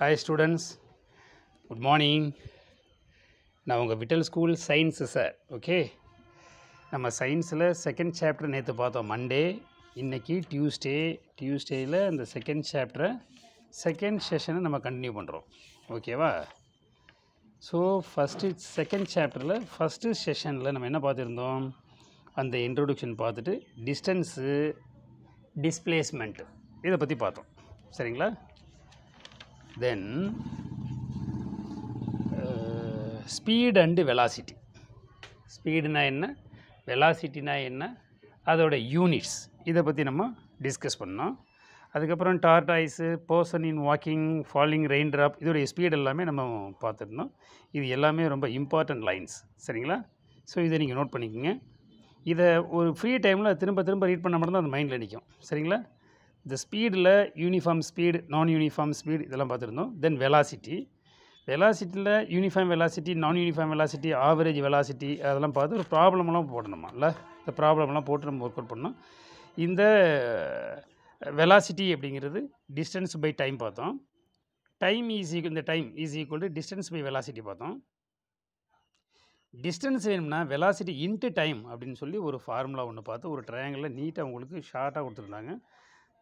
Hi students good morning நான் உங்கள் Vittal school science sir okay நம்ம சயின்ஸில் செகண்ட் சாப்டர் நேற்று பார்த்தோம் மண்டே இன்றைக்கி டியூஸ்டே டியூஸ்டேயில் அந்த செகண்ட் சாப்டரை செகண்ட் செஷனை நம்ம கண்டினியூ பண்ணுறோம் ஓகேவா ஸோ ஃபஸ்ட்டு செகண்ட் சாப்டரில் ஃபஸ்ட்டு செஷனில் நம்ம என்ன பார்த்துருந்தோம் அந்த இன்ட்ரொடக்ஷன் பார்த்துட்டு டிஸ்டன்ஸு டிஸ்பிளேஸ்மெண்ட்டு இதை பற்றி பார்த்தோம் சரிங்களா தென் ஸ்பீட் அண்டு வெலாசிட்டி ஸ்பீடுனா என்ன வெலாசிட்டினா என்ன அதோட யூனிட்ஸ் இதை பற்றி நம்ம டிஸ்கஸ் பண்ணோம் அதுக்கப்புறம் tortoise portion in walking falling rain drop இதோடைய ஸ்பீடு எல்லாமே நம்ம பார்த்துருந்தோம் இது எல்லாமே ரொம்ப இம்பார்ட்டண்ட் லைன்ஸ் சரிங்களா ஸோ இதை நீங்கள் நோட் பண்ணிக்கோங்க இதை ஒரு ஃப்ரீ டைமில் திரும்ப திரும்ப ரீட் பண்ண மட்டும்தான் அந்த மைண்டில் நிற்கும் சரிங்களா இந்த ஸ்பீடில் uniform speed non uniform speed இதெல்லாம் பார்த்துருந்தோம் தென் வெலாசிட்டி வெலாசிட்டியில் uniform velocity non uniform velocity average velocity அதெல்லாம் பார்த்து ஒரு ப்ராப்ளம்லாம் போடணுமா இல்லை இந்த ப்ராப்ளம்லாம் போட்டு நம்ம ஒர்க் அவுட் பண்ணோம் இந்த வெலாசிட்டி அப்படிங்கிறது டிஸ்டன்ஸ் பை டைம் பார்த்தோம் டைம் ஈஸி இந்த time is equal to distance by velocity பார்த்தோம் டிஸ்டன்ஸ் வேணும்னா வெலாசிட்டி இன்ட்டு டைம் அப்படின்னு சொல்லி ஒரு ஃபார்முலா ஒன்று பார்த்து ஒரு ட்ரையாங்கிளில் நீட்டாக உங்களுக்கு ஷார்ட்டாக கொடுத்துருந்தாங்க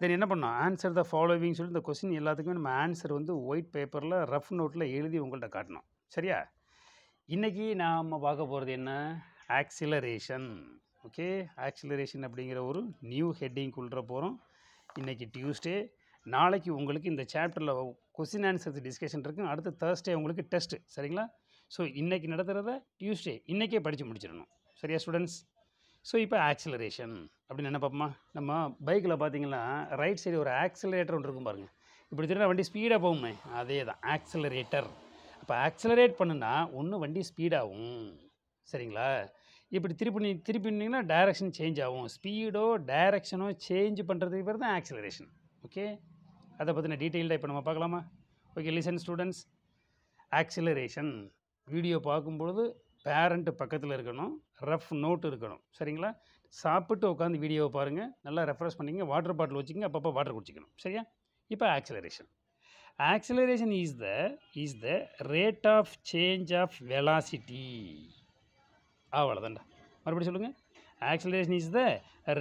தென் என்ன பண்ணோம் ஆன்சர் த ஃபாலோவிங் சொல்லி இந்த கொஸ்டின் எல்லாத்துக்குமே நம்ம ஆன்சர் வந்து ஒயிட் பேப்பரில் ரஃப் நோட்டில் எழுதி உங்கள்கிட்ட காட்டணும் சரியா இன்றைக்கி நாம் பார்க்க போகிறது என்ன ஆக்சிலரேஷன் ஓகே ஆக்சிலரேஷன் அப்படிங்கிற ஒரு நியூ ஹெட்டிங் கொள்கிற போகிறோம் இன்றைக்கி டியூஸ்டே நாளைக்கு உங்களுக்கு இந்த சாப்டரில் கொஸ்டின் ஆன்சர் டிஸ்கஷன் இருக்குது அடுத்து தேர்ஸ்டே உங்களுக்கு டெஸ்ட்டு சரிங்களா ஸோ இன்றைக்கி நடத்துகிறத டியூஸ்டே இன்றைக்கே படித்து முடிச்சிடணும் சரியா ஸ்டூடெண்ட்ஸ் ஸோ இப்போ ஆக்சிலரேஷன் அப்படின்னு என்ன பார்ப்போமா நம்ம பைக்கில் பார்த்தீங்கன்னா ரைட் சைடு ஒரு ஆக்சிலரேட்டர் ஒன்று இருக்கும் பாருங்கள் இப்படி திரும்ப வண்டி ஸ்பீடாக போகுமே அதே தான் ஆக்சிலரேட்டர் அப்போ ஆக்சிலரேட் பண்ணுனா ஒன்று வண்டி ஸ்பீடாகும் சரிங்களா இப்படி திருப்பி நீ திருப்பினீங்கன்னா டைரக்ஷன் சேஞ்ச் ஆகும் ஸ்பீடோ டைரக்ஷனோ சேஞ்ச் பண்ணுறதுக்கு பேர் தான் ஆக்சிலரேஷன் ஓகே அதை பற்றின டீட்டெயில்டாக இப்போ நம்ம பார்க்கலாமா okay listen students acceleration video பார்க்கும்பொழுது பேரண்ட்டு பக்கத்தில் இருக்கணும் ரஃப் நோட் இருக்கணும் சரிங்களா சாப்பிட்டு உட்காந்து வீடியோவை பாருங்கள் நல்லா ரெஃப்ரெஷ் பண்ணிங்க வாட்டர் பாட்டில் வச்சுக்கோங்க அப்பப்போ வாட்டர் குடிச்சிக்கணும் சரியா இப்போ acceleration acceleration is the is the rate of change of velocity அவ்வளோதான்டா மறுபடியும் சொல்லுங்கள் acceleration is the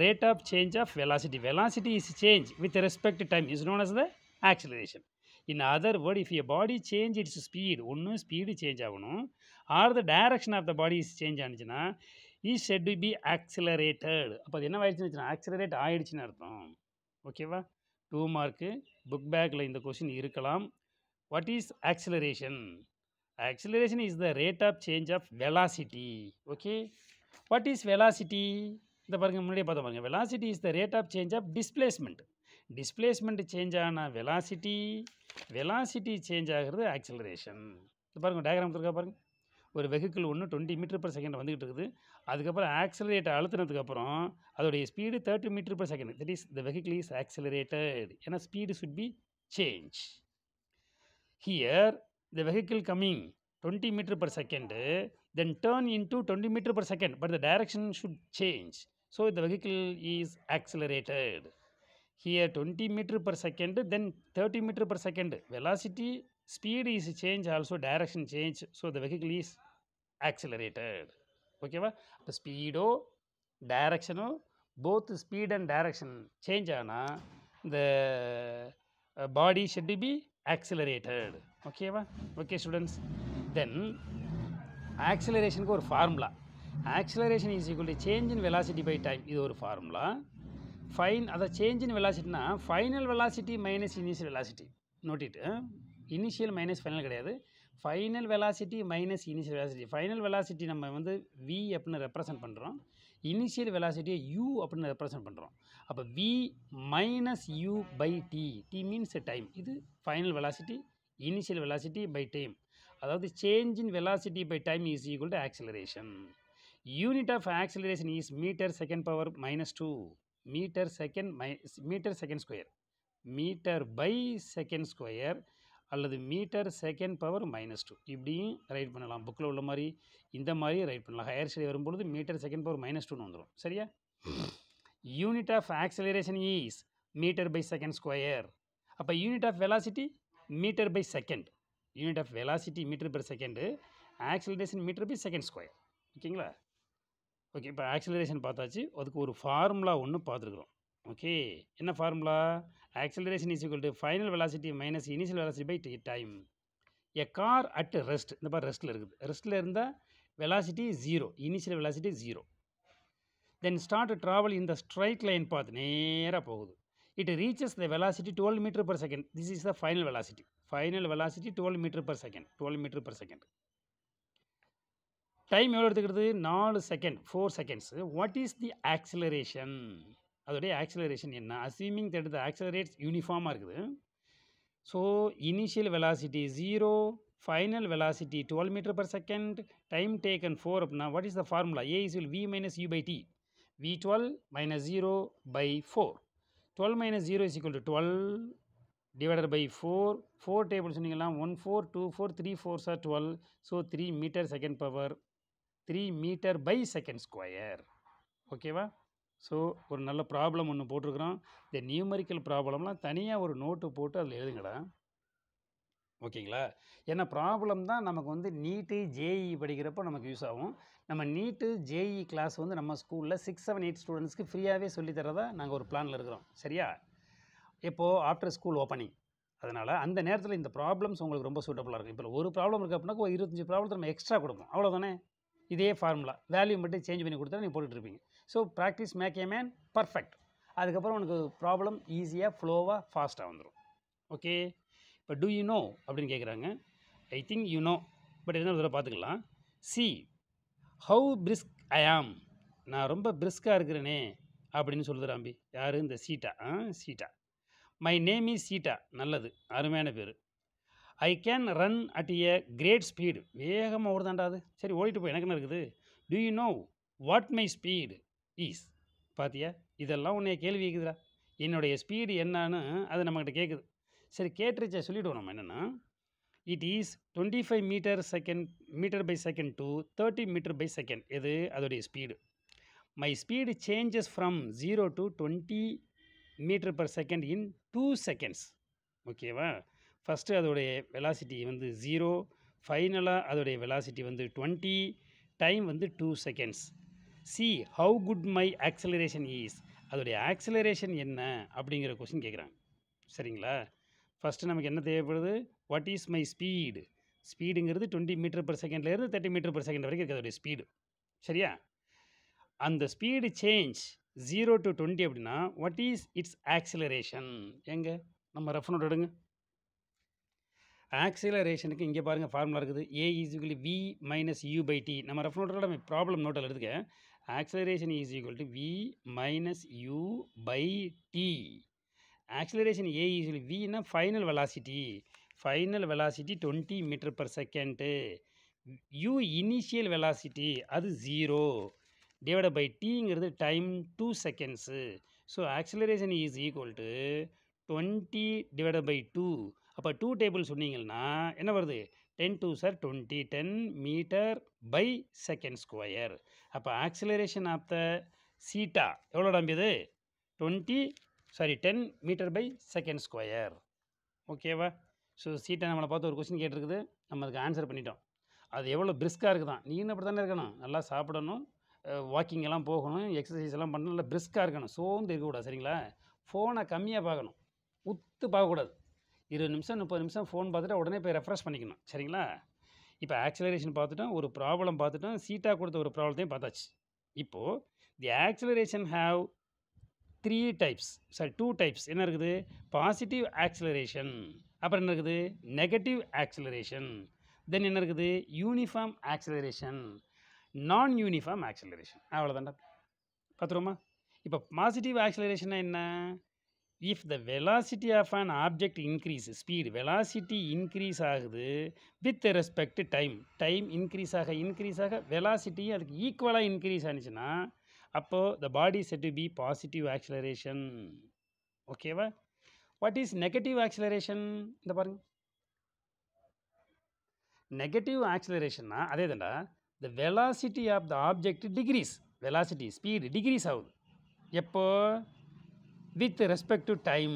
rate of change of velocity velocity is change with respect time is known as the acceleration in other word if a body change its speed ஒன்று speed change ஆகணும் or the direction of the body is change ஆனிச்சுன்னா is should be accelerated அப்போ அது என்ன ஆயிடுச்சுன்னு accelerate ஆயிடுச்சுன்னு அர்த்தம் ஓகேவா டூ மார்க்கு புக் பேக்கில் இந்த கொஷின் இருக்கலாம் what is acceleration acceleration is the rate of change of velocity okay what is velocity இந்த பாருங்கள் முன்னாடியே பார்த்தோம் பாருங்கள் velocity is the rate of change of displacement displacement change ஆன வெலாசிட்டி வெலாசிட்டி சேஞ்ச் ஆகிறது ஆக்சிலரேஷன் பாருங்கள் டயக்ராம் இருக்கா பாருங்கள் ஒரு வெஹிக்கிள் ஒன்று டுவெண்ட்டி மீட்டர் பர் செகண்ட் வந்துகிட்டு இருக்குது அதுக்கப்புறம் ஆக்சிலரேட்டை அழுத்தினதுக்கப்புறம் அதோடைய speed thirty metre per second that is the vehicle is accelerated ஏன்னா speed should be change here the vehicle coming twenty metre per second then turn to twenty metre per second but the direction should change so the vehicle is accelerated here twenty metre per second then thirty metre per second velocity speed is change also direction change so the vehicle is accelerated ஓகேவா இப்போ ஸ்பீடோ டைரக்ஷனோ both speed and direction change ஆனால் இந்த body should be accelerated ஓகேவா okay students then ஆக்சிலரேஷனுக்கு ஒரு formula acceleration is equal to change in velocity by time இது ஒரு formula fine அதை சேஞ்ச் இன் வெலாசிட்டினா final velocity minus initial velocity நோட்டிட்டு இனிஷியல் மைனஸ் ஃபைனல் கிடையாது final velocity minus initial velocity final velocity நம்ம வந்து வி அப்படின்னு ரெப்ரசன்ட் பண்ணுறோம் இனிஷியல் வெலாசிட்டியை யூ அப்படின்னு ரெப்ரசன்ட் பண்ணுறோம் அப்போ V minus U by D T means time இது final velocity initial velocity by time அதாவது change in velocity by time is equal to acceleration unit of acceleration is metre second power minus two metre second my metre second square metre by second square அல்லது metre second power minus two இப்படியும் write பண்ணலாம் புக்கில் உள்ள மாதிரி இந்த மாதிரி write பண்ணலாம் higher study வரும்பொழுது மீட்டர் செகண்ட் பவர் மைனஸ் டூன்னு வந்துடும் சரியா unit of acceleration is metre by second square அப்போ unit of velocity metre by second unit of velocity metre per second acceleration metre by second square ஓகேங்களா okay இப்போ acceleration பார்த்தாச்சு அதுக்கு ஒரு formula ஒன்று பார்த்துருக்குறோம் ஓகே என்ன formula acceleration is equal to final velocity minus initial velocity by time a car at rest இந்த மாதிரி ரெஸ்ட்டில் இருக்குது ரெஸ்ட்டில் இருந்தால் velocity zero initial velocity zero then start to travel இந்த ஸ்ட்ரைட் லைன் பார்த்து நேராக போகுது it reaches the velocity twelve metre per second this is the final velocity final velocity twelve metre per second twelve metre per second time எவ்வளோ எடுத்துக்கிறது நாலு second four seconds what is the acceleration அதோடைய acceleration என்ன assuming that the accelerates யூனிஃபார்மாக இருக்குது so initial velocity zero final velocity twelve metre per second time taken four அப்படின்னா what is the formula A is will V minus U by T V twelve minus zero by four twelve minus zero is equal to twelve divided by four four table சொன்னீங்கன்னா one four two four three four sir twelve so three metre second power three metre by second square ஓகேவா so ஒரு நல்ல problem ஒன்று போட்டிருக்குறோம் இந்த numerical ப்ராப்ளம்லாம் தனியாக ஒரு note போட்டு அதில் எழுதுங்கடா ஓகேங்களா ஏன்னா ப்ராப்ளம் தான் நமக்கு வந்து நீட்டு ஜேஇ e படிக்கிறப்போ நமக்கு யூஸ் ஆகும் நம்ம நீட்டு ஜேஇ கிளாஸ் e வந்து நம்ம ஸ்கூலில் சிக்ஸ் செவன் எயிட் ஸ்டூடெண்ட்ஸ்க்கு ஃப்ரீயாகவே சொல்லித்தரதா நாங்கள் ஒரு பிளானில் இருக்கிறோம் சரியா இப்போது ஆஃப்டர் ஸ்கூல் ஓப்பனிங் அதனால் அந்த நேரத்தில் இந்த ப்ராப்ளம்ஸ் உங்களுக்கு ரொம்ப சூட்டபுளாக இருக்கும் இப்போ ஒரு ப்ராப்ளம் இருக்குது அப்படின்னா ஒரு இருபத்தஞ்சி ப்ராப்ளத்தை நம்ம எக்ஸ்ட்ரா கொடுப்போம் அவ்வளோதானே இதே ஃபார்முலா வேல்யூ மட்டும் சேஞ்ச் பண்ணி கொடுத்தா நீங்கள் போட்டுட்ருப்பீங்க so practice make a man perfect அதுக்கப்புறம் உனக்கு ப்ராப்ளம் ஈஸியாக ஃப்ளோவாக ஃபாஸ்ட்டாக வந்துடும் ஓகே இப்போ டூ யூ நோ அப்படின்னு கேட்குறாங்க I think you know but இருந்தாலும் இதில் பார்த்துக்கலாம் சி ஹவு பிரிஸ்க் ஐ ஆம் நான் ரொம்ப பிரிஸ்காக இருக்கிறேனே அப்படின்னு சொல்லுது ராம்பி யார் இந்த சீட்டா ஆ cheetah my name is cheetah நல்லது அருமையான பேர் I can run at a great speed வேகமாக ஓடுதாண்டாது சரி ஓடிட்டு போய் எனக்கு என்ன இருக்குது do you know what my speed is பாத்தியா இதெல்லாம் உன்னைய கேள்வி இருக்குதுடா என்னுடைய ஸ்பீடு என்னான்னு அது நம்மக்கிட்ட கேட்குது சரி கேட்டுருச்சா சொல்லிவிடுவோம் நம்ம என்னென்னா it is twenty five metre second metre by second to thirty metre by second எது அதோடைய speed my speed changes from zero to twenty metre per second in two seconds ஓகேவா ஃபஸ்ட்டு அதோடைய வெலாசிட்டி வந்து ஜீரோ ஃபைனலாக அதோடைய velocity வந்து twenty time வந்து two seconds see how good my acceleration is அதோடைய ஆக்சலரேஷன் என்ன அப்படிங்கிற கொஸ்டின் கேட்குறாங்க சரிங்களா ஃபஸ்ட்டு நமக்கு என்ன தேவைப்படுது what is my speed ஸ்பீடுங்கிறது twenty metre per செகண்ட்லேருந்து தேர்ட்டி மீட்டர் பர் செகண்ட் வரைக்கும் இருக்குது அதோடைய ஸ்பீடு சரியா அந்த speed change zero to twenty அப்படின்னா வாட் இஸ் இட்ஸ் ஆக்சிலரேஷன் எங்க நம்ம ரெஃப் நோட் எடுங்க ஆக்சிலரேஷனுக்கு இங்கே பாருங்கள் ஃபார்முலா இருக்குது A is V minus U by T நம்ம ரெஃப் நோட்டில் ப்ராப்ளம் நோட்டில் எடுத்துக்க acceleration is equal to V minus U by T acceleration A is வினா final velocity final velocity twenty metre per second U initial velocity அது ஜீரோ divide by டிங்கிறது time two seconds so acceleration is equal to twenty divide by two அப்போ two table சொன்னீங்கன்னா என்ன வருது ten two sir twenty ten metre by second square அப்போ acceleration of the cheetah எவ்வளோ நம்பியது twenty sorry ten metre by second square ஓகேவா so சீட்டை நம்மளை பார்த்து ஒரு கொஸ்டின் கேட்டிருக்குது நம்ம அதுக்கு ஆன்சர் பண்ணிட்டோம் அது எவ்வளோ பிரிஸ்காக இருக்குதான் நீ அப்படி தானே இருக்கணும் நல்லா சாப்பிடணும் வாக்கிங்கெல்லாம் போகணும் எக்ஸசைஸ் எல்லாம் பண்ணணும் நல்லா பிரிஸ்காக இருக்கணும் சோர்ந்து இருக்கக்கூடாது சரிங்களா ஃபோனை கம்மியாக பார்க்கணும் உத்து பார்க்கக்கூடாது இருபது நிமிஷம் முப்பது நிமிஷம் ஃபோன் பார்த்துட்டு உடனே போய் ரெஃப்ரெஷ் பண்ணிக்கணும் சரிங்களா இப்போ ஆக்சிலரேஷன் பார்த்துட்டோம் ஒரு ப்ராப்ளம் பார்த்துட்டோம் சீட்டாக கொடுத்த ஒரு ப்ராப்ளத்தையும் பார்த்தாச்சு இப்போது the acceleration have three types sorry two types என்ன இருக்குது பாசிட்டிவ் ஆக்சிலரேஷன் அப்புறம் என்ன இருக்குது நெகட்டிவ் ஆக்சிலரேஷன் தென் என்ன இருக்குது uniform acceleration non uniform acceleration அவ்வளோதான்டா பார்த்துருவோமா இப்போ பாசிட்டிவ் ஆக்சிலரேஷன்னா என்ன if the velocity of an object increase speed velocity increase ஆகுது with respect time time increase ஆக இன்க்ரீஸ் ஆக வெலாசிட்டி அதுக்கு ஈக்குவலாக இன்க்ரீஸ் ஆனிச்சுன்னா அப்போது the body said to be positive acceleration ஓகேவா வாட் இஸ் நெகட்டிவ் ஆக்சிலரேஷன் இந்த பாருங்க நெகட்டிவ் ஆக்சிலரேஷன்னா அதே தண்டா the velocity of the object decrease velocity speed decrease ஆகுது எப்போது வித் ரெஸ்பெக்ட் டு டைம்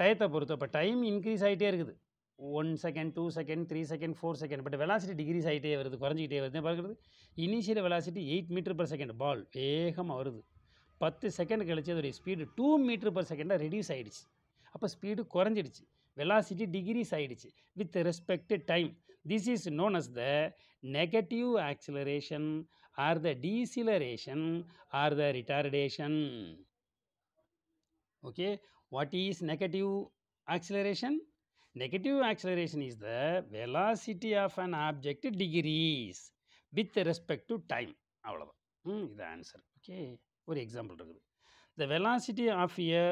டயத்தை பொறுத்த இப்போ டைம் இன்க்ரீஸ் ஆகிட்டே இருக்குது one second two second three second four second but velocity decrease ஆகிட்டே வருது குறைஞ்சிக்கிட்டே வருது பார்க்குறது initial velocity eight metre per second ball வேகமாக வருது பத்து செகண்ட் கழிச்சு அதோடைய ஸ்பீடு டூ மீட்டர் பர் செகண்டாக ரெடியூஸ் ஆகிடுச்சு அப்போ ஸ்பீடு குறைஞ்சிடுச்சு வெலாசிட்டி டிகிரீஸ் ஆகிடுச்சு with respect time this is known as the negative acceleration or the deceleration or the retardation okay what is negative acceleration negative acceleration is the velocity of an object degrees with respect to time அவ்வளோதான் இது answer okay ஒரு example இருக்குது the velocity of a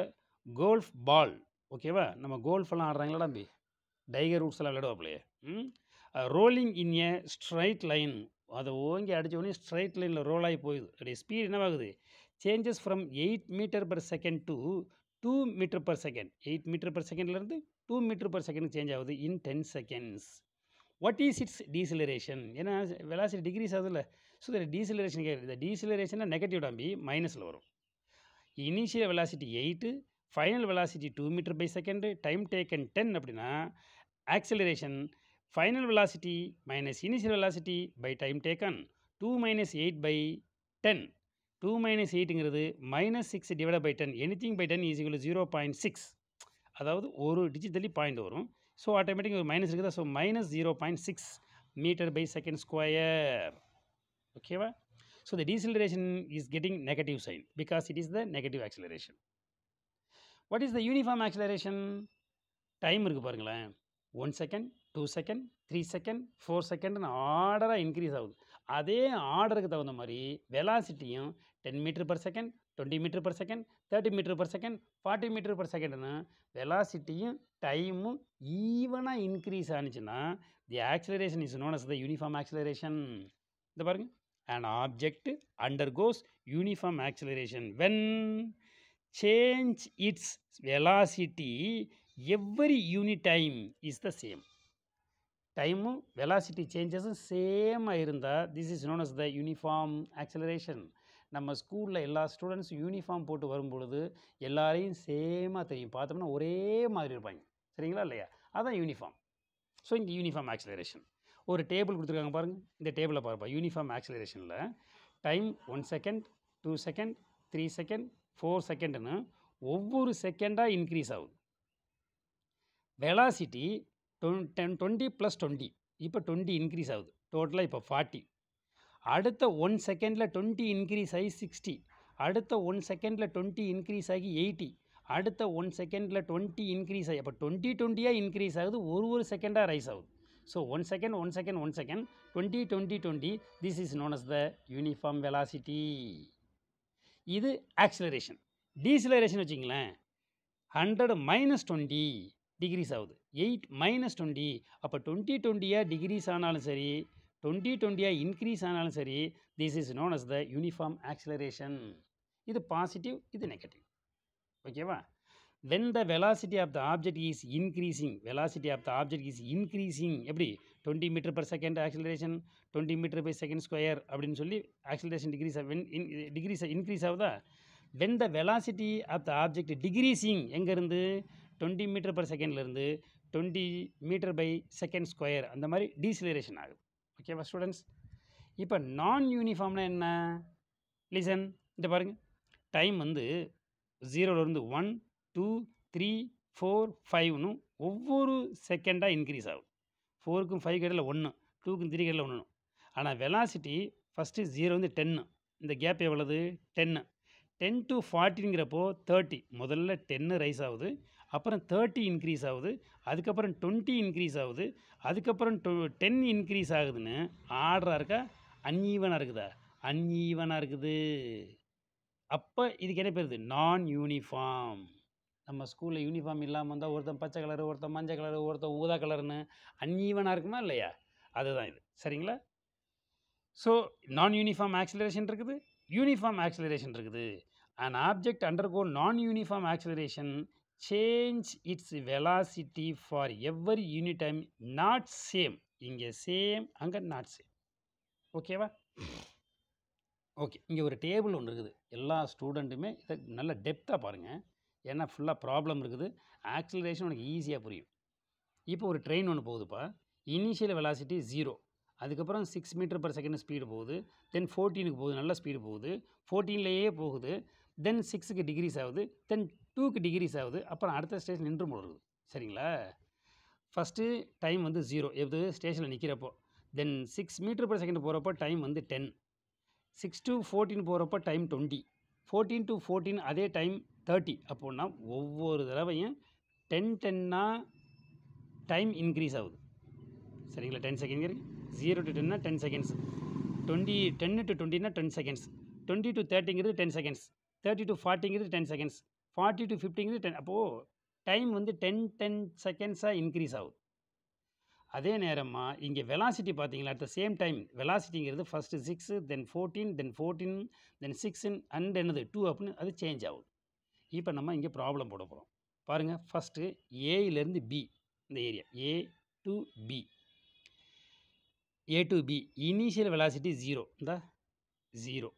golf ball ஓகேவா நம்ம golf எல்லாம் ஆடுறாங்களா தம்பி tiger ரூட்ஸ்லாம் எல்லாம் விளையாடுவாப்பிலையே ம் rolling in a straight line அதை ஓங்கி அடித்தவொடனே ஸ்ட்ரைட் லைனில் ரோல் ஆகி போயிடுது அதோடைய ஸ்பீட் என்னவாகுது changes from eight metre per second to two metre per second eight metre per செகண்ட்லேருந்து டூ மீட்டர் பர் செகண்டுக்கு சேஞ்ச் ஆகுது in ten seconds what is its deceleration ஏன்னா வெலாசிட்டி டிகிரிஸ் ஆகுதுல்ல ஸோ இதில் டீசிலரேஷன் இந்த டீசிலரேஷனாக நெகட்டிவ் டாம்பி மைனஸில் வரும் initial velocity eight final velocity two metre by second time taken ten அப்படின்னா acceleration final velocity minus initial velocity by time taken two minus eight by ten two minus எயிட்டுங்கிறது minus six divide by ten thing by ten இவ்வளோ zero point six அதாவது ஒரு digit தள்ளி point வரும் so ஆட்டோமேட்டிக்காக ஒரு minus இருக்குதா so minus zero point six metre by second square ஓகேவா so the deceleration is getting negative sign because it is the negative acceleration what is the uniform acceleration time இருக்குது பாருங்களேன் one second two second three second four செகண்ட்னு ஆர்டராக increase ஆகுது அதே ஆர்டருக்கு தகுந்த மாதிரி வெலாசிட்டியும் ten metre per second twenty metre per second thirty metre per second forty metre per செகண்ட்னு வெலாசிட்டியும் டைமும் ஈவனாக இன்க்ரீஸ் ஆனிச்சுன்னா the acceleration is known as the uniform acceleration இந்த பாருங்க and object undergoes uniform acceleration when change its velocity every unit time is the same டைமும் வெலாசிட்டி சேஞ்சஸும் சேமாக இருந்தால் this is known as the uniform acceleration நம்ம ஸ்கூலில் எல்லா ஸ்டூடெண்ட்ஸும் யூனிஃபார்ம் போட்டு வரும்பொழுது எல்லாரையும் சேமாக தெரியும் பார்த்தோம்னா ஒரே மாதிரி இருப்பாங்க சரிங்களா இல்லையா அதுதான் யூனிஃபார்ம் ஸோ இந்த யூனிஃபார்ம் ஆக்சிலரேஷன் ஒரு டேபிள் கொடுத்துருக்காங்க பாருங்கள் இந்த டேபிளை பார்ப்பா யூனிஃபார்ம் ஆக்சிலரேஷனில் time one second two second three second four செகண்டுன்னு ஒவ்வொரு செகண்டாக இன்க்ரீஸ் ஆகுது வெலாசிட்டி டொன் டென் டுவெண்ட்டி ப்ளஸ் டுவெண்ட்டி இப்போ டுவெண்ட்டி இன்க்ரீஸ் ஆகுது டோட்டலாக இப்போ ஃபார்ட்டி அடுத்த ஒன் செகண்டில் டுவெண்ட்டி இன்க்ரீஸ் ஆகி சிக்ஸ்டி அடுத்த ஒன் செகண்டில் டுவெண்ட்டி இன்க்ரீஸ் ஆகி எயிட்டி அடுத்த ஒன் செகண்டில் டுவெண்ட்டி இன்க்ரீஸ் ஆகி அப்போ டுவெண்ட்டி டுவெண்ட்டியாக இன்க்ரீஸ் ஆகுது ஒரு ஒரு செகண்டாக ரைஸ் ஆகுது so one second one second one second twenty twenty twenty this is known as the uniform velocity இது ஆக்சிலரேஷன் டீசிலரேஷன் வச்சிங்களேன் ஹண்ட்ரட் மைனஸ் டுவெண்ட்டி டிகிரிஸ் ஆகுது எயிட் மைனஸ் டுவெண்ட்டி அப்போ டுவெண்ட்டி டுவெண்ட்டியாக டிகிரிஸ் ஆனாலும் சரி டுவெண்ட்டி டுவெண்ட்டியாக இன்க்ரீஸ் ஆனாலும் சரி this is known as the uniform acceleration இது பாசிட்டிவ் இது நெகட்டிவ் ஓகேவா when the velocity of the object is increasing velocity of the object is increasing எப்படி twenty metre per second acceleration twenty metre by second square அப்படின்னு சொல்லி acceleration decrease when in decrease increase ஆகுதா when the velocity of the object decreasing எங்கேருந்து twenty metre per செகண்ட்லேருந்து twenty metre by second square அந்த மாதிரி டீசிலரேஷன் ஆகுது ஓகேவா students இப்போ நான் யூனிஃபார்ம்னா என்ன லிசன் இந்த பாருங்கள் டைம் வந்து ஜீரோலேருந்து ஒன் டூ த்ரீ ஃபோர் ஃபைவ்னு ஒவ்வொரு செகண்டாக இன்க்ரீஸ் ஆகும் ஃபோருக்கும் ஃபைவ் கடையில் ஒன்று டூக்கும் த்ரீ கடையில் ஒன்று ஆனால் வெலாசிட்டி ஃபஸ்ட்டு ஜீரோ வந்து டென்னு இந்த கேப் எவ்வளவு டென்னு டென் டு ஃபார்ட்டிங்கிறப்போ தேர்ட்டி முதல்ல டென்னு ரைஸ் ஆகுது அப்புறம் தேர்ட்டி இன்க்ரீஸ் ஆகுது அதுக்கப்புறம் டுவெண்ட்டி இன்க்ரீஸ் ஆகுது அதுக்கப்புறம் டொ டென் இன்க்ரீஸ் ஆகுதுன்னு ஆர்டராக இருக்கா அன்ஈவனாக இருக்குதா அன்ஈவனாக இருக்குது அப்போ இதுக்கு என்ன பேருது நான் யூனிஃபார்ம் நம்ம ஸ்கூலில் யூனிஃபார்ம் இல்லாமல் வந்தால் ஒருத்தன் பச்சை கலரு ஒருத்தன் மஞ்சள் கலரு ஒருத்தன் ஊதா கலர்னு அன்ஈவனாக இருக்குமா இல்லையா அதுதான் இது சரிங்களா ஸோ நான் யூனிஃபார்ம் ஆக்சிலரேஷன் இருக்குது யூனிஃபார்ம் ஆக்சிலரேஷன் இருக்குது and object undergo non uniform acceleration change its velocity for every unit time not same இங்கே சேம் அங்கே நாட் சேம் ஓகேவா ஓகே இங்கே ஒரு டேபிள் ஒன்று இருக்குது எல்லா ஸ்டூடெண்ட்டுமே இதை நல்ல டெப்த்தாக பாருங்கள் ஏன்னா ஃபுல்லாக ப்ராப்ளம் இருக்குது ஆக்சிலரேஷன் உனக்கு ஈஸியாக புரியும் இப்போ ஒரு ட்ரெயின் ஒன்று போகுதுப்பா இனிஷியல் வெலாசிட்டி ஜீரோ அதுக்கப்புறம் six metre per second speed போகுது தென் ஃபோர்டீனுக்கு போகுது நல்ல ஸ்பீடு போகுது ஃபோர்டீன்லேயே போகுது தென் சிக்ஸுக்கு டிகிரிஸ் ஆகுது தென் டூக்கு டிகிரிஸ் ஆகுது அப்புறம் அடுத்த ஸ்டேஷன் நின்று முழுகுது சரிங்களா ஃபஸ்ட்டு டைம் வந்து ஜீரோ எது ஸ்டேஷனில் நிற்கிறப்போ then six metre per second போகிறப்போ டைம் வந்து டென் சிக்ஸ் டு ஃபோர்டீன் போகிறப்போ time twenty fourteen to fourteen அதே டைம் தேர்ட்டி அப்படின்னா ஒவ்வொரு தடவையும் டென் டென்னாக டைம் இன்க்ரீஸ் ஆகுது சரிங்களா டென் செகண்ட் ஜீரோ டு டென்னா டென் செகண்ட்ஸ் டுவெண்ட்டி டென்னு டு டுவெண்ட்டினா டென் செகண்ட்ஸ் டுவெண்ட்டி டு தேர்ட்டிங்கிறது டென் செகண்ட்ஸ் தேர்ட்டி டு ஃபார்ட்டிங்கிறது டென் செகண்ட்ஸ் ஃபார்ட்டி டு ஃபிஃப்டிங்கிறது டென் அப்போது டைம் வந்து டென் டென் செகண்ட்ஸாக இன்க்ரீஸ் ஆகுது அதே நேரமாக இங்கே வெலாசிட்டி பார்த்தீங்களா அட் த சேம் டைம் வெலாசிட்டிங்கிறது first six then fourteen then fourteen then சிக்ஸின் அண்ட் என்னது டூ அப்படின்னு அது சேஞ்ச் ஆகும் இப்போ நம்ம இங்கே ப்ராப்ளம் போட போகிறோம் பாருங்கள் ஃபஸ்ட்டு ஏயிலேருந்து பி இந்த area A to B A to B initial velocity zero இந்த zero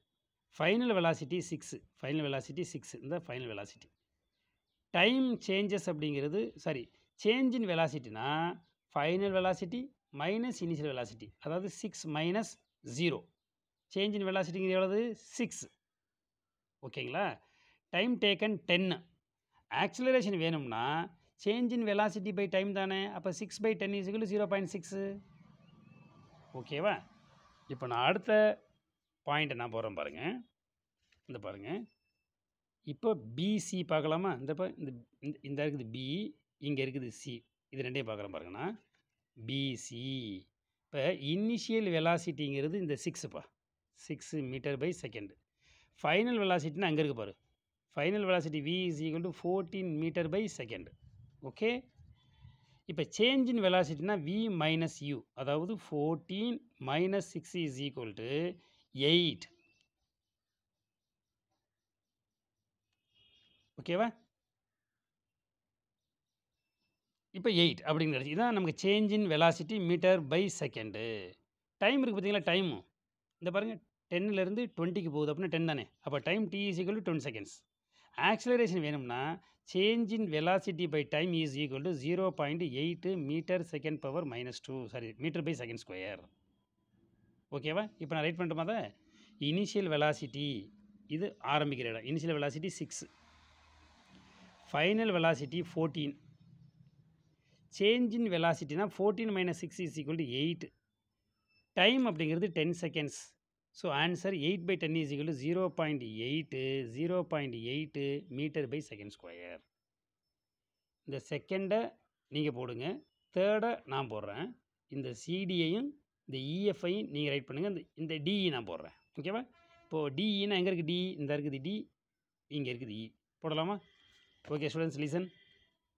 final velocity six final velocity six இந்த ஃபைனல் வெலாசிட்டி டைம் சேஞ்சஸ் அப்படிங்கிறது சாரி சேஞ்ச் இன் வெலாசிட்டினா final velocity minus initial velocity அதாவது six minus zero change in வெலாசிட்டிங்கிறது எவ்வளவு six ஓகேங்களா time taken டென்னு acceleration வேணும்னா change in velocity by time தானே அப்போ six by ten is equal zero point six ஓகேவா இப்போ நான் அடுத்த பாயிண்ட் நான் போகிறேன் பாருங்கள் இந்த பாருங்கள் இப்போ பிசி பார்க்கலாமா இந்த இப்போ இந்த இந்த இருக்குது பி இங்கே இருக்குது சி இது ரெண்டையும் பார்க்குறேன் பாருங்கண்ணா பிசி இப்போ இனிஷியல் வெலாசிட்டிங்கிறது இந்த சிக்ஸுப்பா six metre by second final வெலாசிட்டின்னு அங்கே இருக்க பாரு final velocity v is equal to fourteen metre by second okay இப்போ சேஞ்ச் இன் வெலாசிட்டினா வி மைனஸ் யூ அதாவது fourteen minus six is equal to eight ஓகேவா இப்போ எயிட் அப்படிங்கிறது இதான் நமக்கு change in velocity metre by second time இருக்குது பார்த்தீங்களா டைமு இந்த பாருங்கள் டென்னிலேருந்து டுவெண்ட்டிக்கு போகுது அப்படின்னா டென் தானே அப்போ time t is equal to twenty seconds acceleration வேணும்னா change in velocity by time is equal to zero point eight metre second power minus two sorry metre by second square ஓகேவா இப்போ நான் ரைட் பண்ணிட்டோமா தான் initial velocity இது ஆரம்பிக்கிற இடம் initial velocity six final velocity fourteen change in வெலாசிட்டினா fourteen minus six is equal to eight time அப்படிங்கிறது ten seconds so answer eight by ten is equal to zero point eight zero point eight metre by second square இந்த செகண்டை நீங்கள் போடுங்க தேர்டை நான் போடுறேன் இந்த சிடியையும் இந்த இஎஃப்ஐ e நீங்கள் ரைட் பண்ணுங்கள் இந்த இந்த டிஇ e நான் போடுறேன் ஓகேவா இப்போது டிஇனா எங்கே இருக்குது டி இந்த இருக்குது டி இங்கே இருக்குது இ போடலாமா ஓகே ஸ்டூடெண்ட்ஸ் லீசன்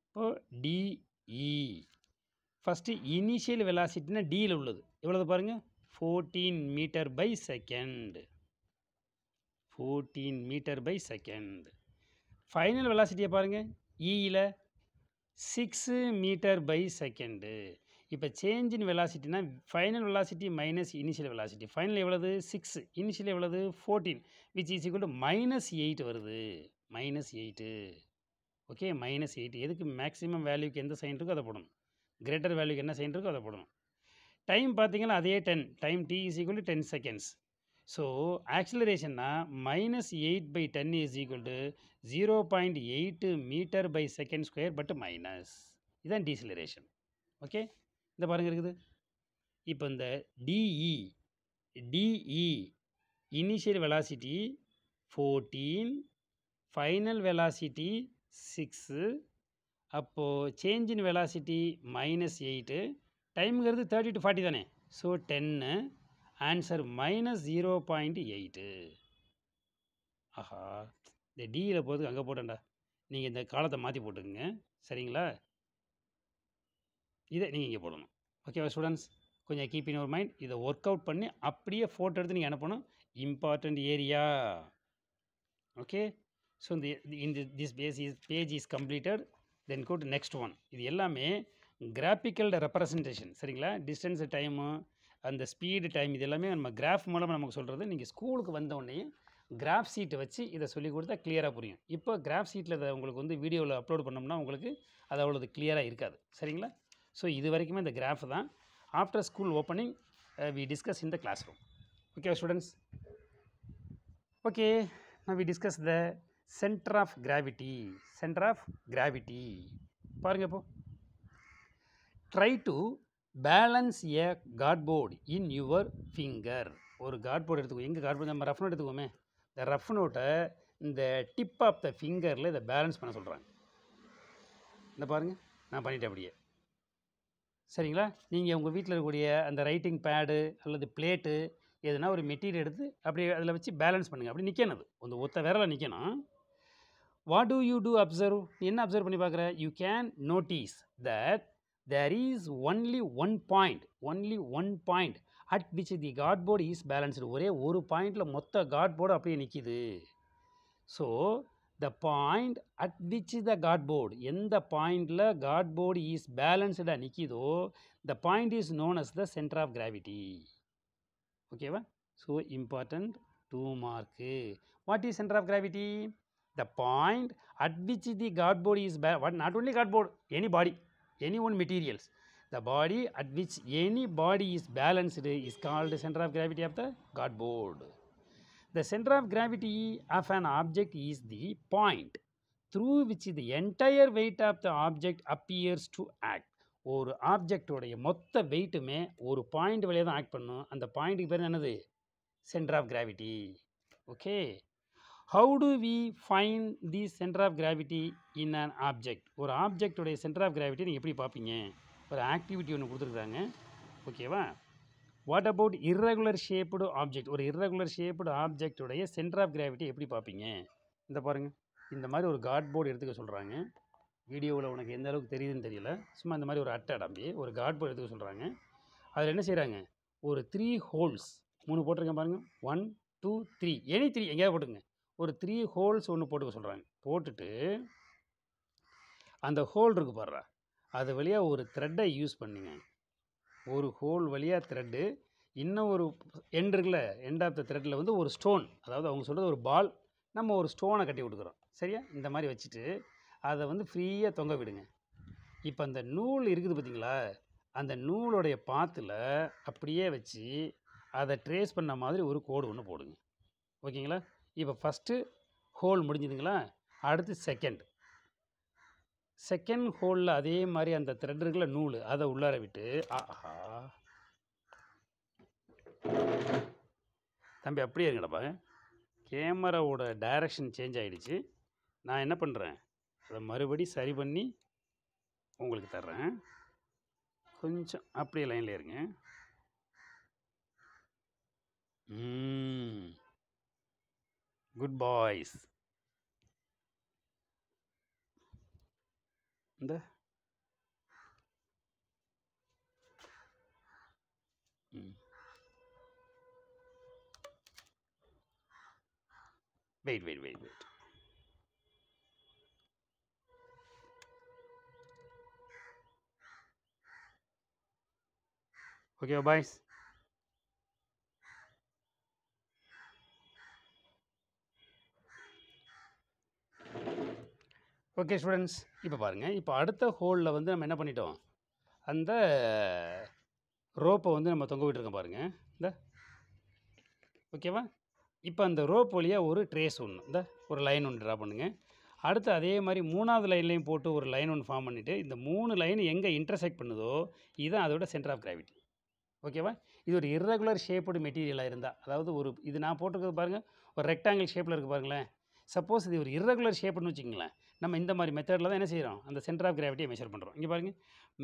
இப்போது டிஇ ஃபஸ்ட்டு இனிஷியல் வெலாசிட்டினா டியில் உள்ளது எவ்வளோது பாருங்கள் fourteen metre by second fourteen metre by second final வெலாசிட்டியை பாருங்கள் இயில் சிக்ஸு மீட்டர் பை செகண்டு இப்போ சேஞ்ச் இன் வெலாசிட்டினா final velocity minus initial velocity final எவ்வளவு சிக்ஸ் இனிஷியல் எவ்வளவு fourteen which is equal to minus eight வருது minus eight okay minus eight எதுக்கு maximum வேல்யூக்கு எந்த சைன் இருக்கோ அதை போடணும் கிரேட்டர் வேல்யூக்கு என்ன சைன் இருக்கோ அதை போடணும் டைம் பார்த்தீங்கன்னா அதே ten time t is equal to ten seconds so ஆக்சிலரேஷன்னா minus eight by ten is equal to zero point eight metre by second square but minus இதுதான் டீசிலரேஷன் ஓகே இந்த பாருங்கள் இருக்குது இப்போ இந்த D E D E initial velocity fourteen final velocity six அப்போது change in velocity minus eight டைம்ங்கிறது thirty to forty தானே so டென்னு answer minus zero point eight ஆஹா இந்த டியில் போகிறதுக்கு அங்கே போட்டேன்டா நீங்கள் இந்த காலத்தை மாற்றி போட்டுக்குங்க சரிங்களா இதை நீங்கள் இங்கே போடணும் ஓகேவா ஸ்டூடெண்ட்ஸ் கொஞ்சம் கீப் இன் ஓர் மைண்ட் இதை ஒர்க் அவுட் பண்ணி அப்படியே ஃபோட்டோ எடுத்து நீங்கள் அனுப்பணும் இம்பார்ட்டண்ட் ஏரியா ஓகே ஸோ இந்த this base is page is completed then go to next one இது எல்லாமே கிராஃபிக்கல் ரெப்ரசன்டேஷன் சரிங்களா டிஸ்டன்ஸ் டைமு அந்த ஸ்பீடு டைம் இது எல்லாமே நம்ம கிராஃப் மூலமாக நமக்கு சொல்கிறது நீங்கள் ஸ்கூலுக்கு வந்த உடனே கிராஃப் சீட்டை வச்சு இதை சொல்லி கொடுத்தா கிளியராக புரியும் இப்போ கிராஃப் சீட்டில் உங்களுக்கு வந்து வீடியோவில் அப்லோட் பண்ணோம்னா உங்களுக்கு அது அவ்வளோது கிளியராக இருக்காது சரிங்களா ஸோ இது வரைக்குமே இந்த கிராஃப் தான் after school opening we discuss in the class room okay students okay நான் we discuss the centre of gravity centre of gravity பாருங்கள் இப்போ try to balance a cardboard in your finger ஒரு cardboard எடுத்துக்கோ எங்கள் cardboard நம்ம rough note எடுத்துக்கோமே இந்த rough நோட்டை இந்த டிப் ஆஃப் த ஃபிங்கரில் இதை பேலன்ஸ் பண்ண சொல்கிறாங்க இந்த பாருங்கள் நான் பண்ணிட்டேன் அப்படியே சரிங்களா நீங்கள் உங்கள் வீட்டில் இருக்கக்கூடிய அந்த ரைட்டிங் பேடு அல்லது பிளேட்டு எதுனா ஒரு மெட்டீரியல் எடுத்து அப்படி அதில் வச்சு பேலன்ஸ் பண்ணுங்கள் அப்படி நிற்கணும் அது அந்த ஒத்த விரலை நிற்கணும் what do you do observe என்ன அப்சர்வ் பண்ணி பார்க்குற you can notice that there is only one point only one point at which the cardboard is balanced ஒரே ஒரு பாயிண்டில் மொத்த காட் போர்டு அப்படியே நிற்கிது so the point at which the guard board in the point la guard board is balanced nikido the point is known as the center of gravity okay va? so important to mark what is center of gravity the point at which the guard board is not only guard board any body any one materials the body at which any body is balanced is called the center of gravity of the guard board The center of gravity of an object is the point through which the entire weight of the object appears to act. ஒரு ஆப்ஜெக்டோடைய மொத்த வெயிட்டுமே ஒரு point வழியாக தான் act பண்ணும் அந்த பாயிண்ட்டுக்கு பேர் என்னது centre of gravity okay how do we find the centre of gravity in an object ஒரு ஆப்ஜெக்டோடைய சென்டர் ஆஃப் கிராவிட்டி நீங்கள் எப்படி பார்ப்பீங்க ஒரு ஆக்டிவிட்டி ஒன்று கொடுத்துருக்குறாங்க ஓகேவா what about irregular shaped object ஒரு இர்ரெகுலர் ஷேப்டு ஆப்ஜெக்டுடைய சென்டர் ஆஃப் கிராவிட்டி எப்படி பார்ப்பீங்க இந்த பாருங்கள் இந்த மாதிரி ஒரு காட் போர்டு எடுத்துக்க சொல்கிறாங்க வீடியோவில் உனக்கு எந்த அளவுக்கு தெரியுதுன்னு தெரியல சும்மா இந்த மாதிரி ஒரு அட்டை அடம்பி ஒரு காட் போர்டு எடுத்துக்க சொல்கிறாங்க அதில் என்ன செய்கிறாங்க ஒரு த்ரீ ஹோல்ஸ் மூணு போட்டிருக்கேன் பாருங்கள் one two three any three எங்கேயாவது போட்டுங்க ஒரு த்ரீ ஹோல்ஸ் ஒன்று போட்டுக்க சொல்கிறாங்க போட்டுட்டு அந்த ஹோல் இருக்கு பாடுறா அது வழியாக ஒரு த்ரெட்டை யூஸ் பண்ணுங்க ஒரு ஹோல் வழியாக த்ரெட்டு இன்னும் ஒரு எண்ட் இருக்குல்ல எண்ட் ஆஃப் த த்ரெட்டில் வந்து ஒரு ஸ்டோன் அதாவது அவங்க சொல்கிறது ஒரு பால் நம்ம ஒரு ஸ்டோனை கட்டி கொடுக்குறோம் சரியா இந்த மாதிரி வச்சுட்டு அதை வந்து ஃப்ரீயாக தொங்க விடுங்க இப்போ அந்த நூல் இருக்குது பார்த்திங்களா அந்த நூலோடைய பாத்தில் அப்படியே வச்சு அதை ட்ரேஸ் பண்ண மாதிரி ஒரு கோடு ஒன்று போடுங்க ஓகேங்களா இப்போ ஃபஸ்ட்டு ஹோல் முடிஞ்சுதுங்களா அடுத்து செகண்ட் செகண்ட் ஹோலில் அதே மாதிரி அந்த த்ரெட் இருக்குல்ல நூல் அதை உள்ளார விட்டு ஆஹா தம்பி அப்படியே இருங்கடப்பா கேமராவோட டைரக்ஷன் சேஞ்ச் ஆகிடுச்சு நான் என்ன பண்ணுறேன் அதை மறுபடி சரி பண்ணி உங்களுக்கு தர்றேன் கொஞ்சம் அப்படியே லைனில் இருங்க good boys Wait, wait, wait, wait. Okay, boys. Okay students இப்போ பாருங்கள் இப்போ அடுத்த ஹோலில் வந்து நம்ம என்ன பண்ணிட்டோம் அந்த ரோப்பை வந்து நம்ம தொங்க விட்டுருக்கோம் பாருங்கள் இந்த ஓகேவா இப்போ அந்த ரோப் வழியாக ஒரு ட்ரேஸ் ஒன்று இந்த ஒரு லைன் ஒன்று ட்ரா பண்ணுங்கள் அடுத்து அதே மாதிரி மூணாவது லைன்லையும் போட்டு ஒரு லைன் ஒன்று ஃபார்ம் பண்ணிவிட்டு இந்த மூணு லைன் எங்கே இன்டர்செக்ட் பண்ணுதோ இதுதான் அதோட சென்டர் ஆஃப் கிராவிட்டி ஓகேவா இது ஒரு இர்ரெகுலர் ஷேப்புடு மெட்டீரியலாக இருந்தால் அதாவது ஒரு இது நான் போட்டிருக்கிறது பாருங்கள் ஒரு ரெக்டாங்கிள் ஷேப்பில் இருக்குது பாருங்களேன் சப்போஸ் இது ஒரு இர்ரெகுலர் ஷேப்புன்னு வச்சுங்களேன் நம்ம இந்த மாதிரி மெத்தடில் தான் என்ன செய்கிறோம் அந்த சென்டர் ஆஃப் கிராவிட்டியை மெஷர் பண்ணுறோம் இங்கே பாருங்கள்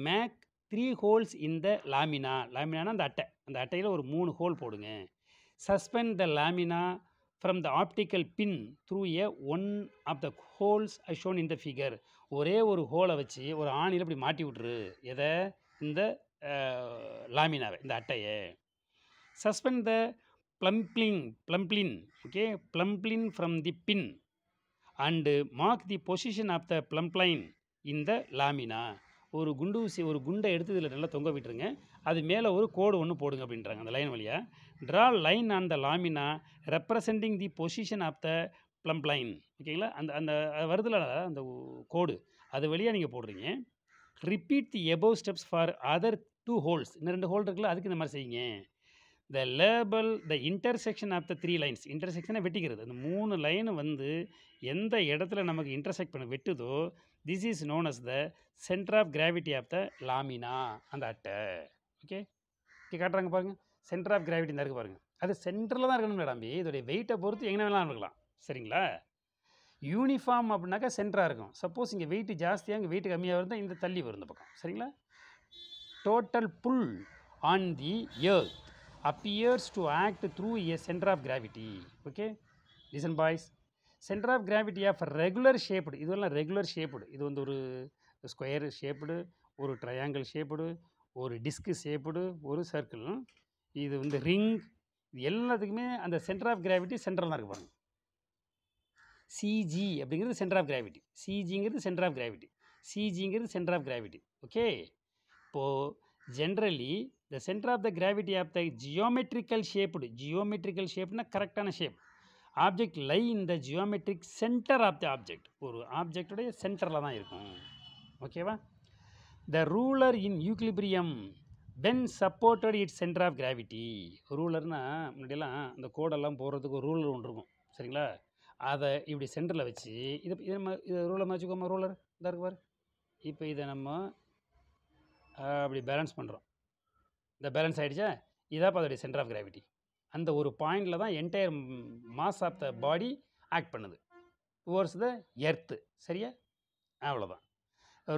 மேக் த்ரீ ஹோல்ஸ் இந்த லாமினா லாமினானா அந்த அட்டை அந்த அட்டையில் ஒரு மூணு ஹோல் போடுங்க suspend the lamina from the optical pin through a one of the holes I shown in the figure ஒரே ஒரு ஹோலை வச்சு ஒரு ஆணியில் இப்படி மாட்டி விட்ரு எதை இந்த லாமினாவை இந்த அட்டையை suspend the plumb line plumb line okay plumb line from the pin and mark the position of the in the lamina ஒரு குண்டு ஊசி ஒரு குண்டை எடுத்து இதில் நல்லா தொங்க விட்டுருங்க அது மேலே ஒரு கோடு ஒன்று போடுங்க அப்படின்றாங்க அந்த லைன் வழியாக draw line on the lamina representing the position of the plumb line ஓகேங்களா அந்த அந்த வருதுல அந்த கோடு அது வழியாக நீங்கள் போடுறீங்க repeat the above steps for other two holes இந்த ரெண்டு ஹோல் இருக்குல்ல அதுக்கு இந்த மாதிரி செய்யுங்க the label the intersection of the three lines இன்டர்செக்ஷனை வெட்டிக்கிறது அந்த மூணு லைன் வந்து எந்த இடத்துல நமக்கு இன்டர்செக்ட் பண்ண வெட்டுதோ this is known as the centre of gravity of the lamina அந்த அட்டை ஓகே இங்கே காட்டுறாங்க பாருங்கள் சென்டர் ஆஃப் கிராவிட்டி தான் இருக்குது பாருங்கள் அது சென்டரில் தான் இருக்கணும் மேடாம்பி இதோடைய வெயிட்டை பொறுத்து எங்கே வேணாலும் இருக்கலாம் சரிங்களா யூனிஃபார்ம் அப்படின்னாக்கா சென்டராக இருக்கும் சப்போஸ் இங்கே வெயிட்டு ஜாஸ்தியாக இங்கே வெயிட்டு கம்மியாக இருந்தால் இந்த தள்ளி வரும் இந்த பக்கம் சரிங்களா total pull on the earth appears to act through a center of gravity okay listen boys center of gravity of regular shaped இதுவெல்லாம் ரெகுலர் shaped இது வந்து ஒரு ஸ்கொயர் ஷேப்டு ஒரு ட்ரையாங்கிள் ஷேப்டு ஒரு டிஸ்க்கு ஷேப்டு ஒரு சர்க்கிள் இது வந்து ring இது எல்லாத்துக்குமே அந்த சென்டர் ஆஃப் கிராவிட்டி சென்ட்ரலாக இருக்கு பாருங்கள் சிஜி அப்படிங்கிறது சென்டர் ஆஃப் கிராவிட்டி சிஜிங்கிறது சென்டர் ஆஃப் கிராவிட்டி சிஜிங்கிறது சென்டர் ஆஃப் கிராவிட்டி ஓகே இப்போது generally the centre of the gravity of the geometrical shaped geometrical ஷேப்னா கரெக்டான shape object lie in the geometric centre of the object ஒரு ஆப்ஜெக்டுடைய சென்டரில் தான் இருக்கும் ஓகேவா the ruler in equilibrium when supported it centre of gravity ரூலர்னால் முன்னாடியெல்லாம் அந்த கோடெல்லாம் போடுறதுக்கு ஒரு ரூலர் ஒன்று இருக்கும் சரிங்களா அதை இப்படி சென்டரில் வச்சு இதை இதை நம்ம இதை ரூலர் வச்சுக்கோமா ரூலர் இதாக இருக்கு பாரு இப்போ இதை நம்ம அப்படி பேலன்ஸ் பண்ணுறோம் இந்த பேலன்ஸ் ஆகிடுச்சா இதான் அதோடைய சென்டர் ஆஃப் கிராவிட்டி அந்த ஒரு பாயிண்டில் தான் entire mass of the body act பண்ணுது டுவர்ட்ஸ் த எர்த்து சரியா அவ்வளோதான்